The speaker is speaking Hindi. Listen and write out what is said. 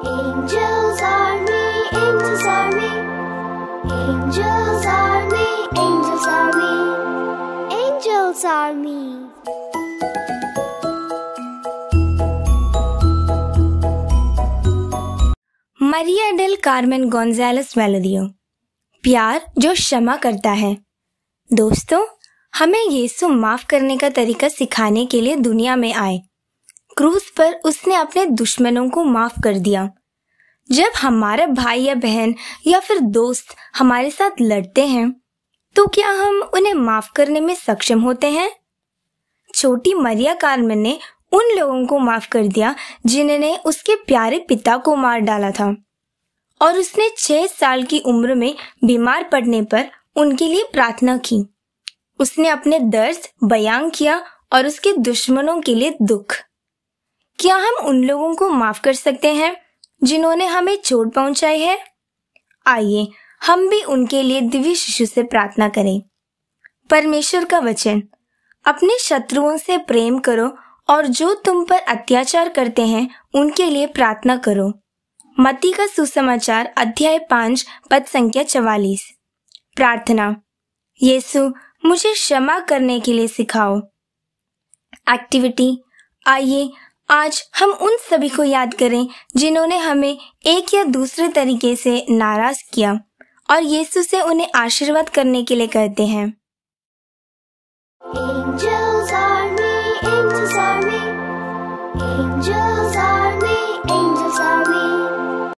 मरिया डेल कार्मेन गोंजालस वेलोदियो प्यार जो क्षमा करता है दोस्तों हमें यीशु माफ करने का तरीका सिखाने के लिए दुनिया में आए क्रूज पर उसने अपने दुश्मनों को माफ कर दिया जब हमारा भाई या बहन या फिर दोस्त हमारे साथ लड़ते हैं तो क्या हम उन्हें माफ करने में सक्षम होते हैं छोटी मरिया कार्मन ने उन लोगों को माफ कर दिया जिन्होंने उसके प्यारे पिता को मार डाला था और उसने छह साल की उम्र में बीमार पड़ने पर उनके लिए प्रार्थना की उसने अपने दर्द बयान किया और उसके दुश्मनों के लिए दुख क्या हम उन लोगों को माफ कर सकते हैं जिन्होंने हमें चोट पहुंचाई है आइए हम भी उनके लिए दिव्य शिशु से प्रार्थना करें परमेश्वर का वचन अपने शत्रुओं से प्रेम करो और जो तुम पर अत्याचार करते हैं उनके लिए प्रार्थना करो मती का सुसमाचार अध्याय पांच पद संख्या चवालीस प्रार्थना यीशु मुझे क्षमा करने के लिए सिखाओ एक्टिविटी आइए आज हम उन सभी को याद करें जिन्होंने हमें एक या दूसरे तरीके से नाराज किया और यीशु से उन्हें आशीर्वाद करने के लिए कहते हैं Angels are me, angels are me, angels are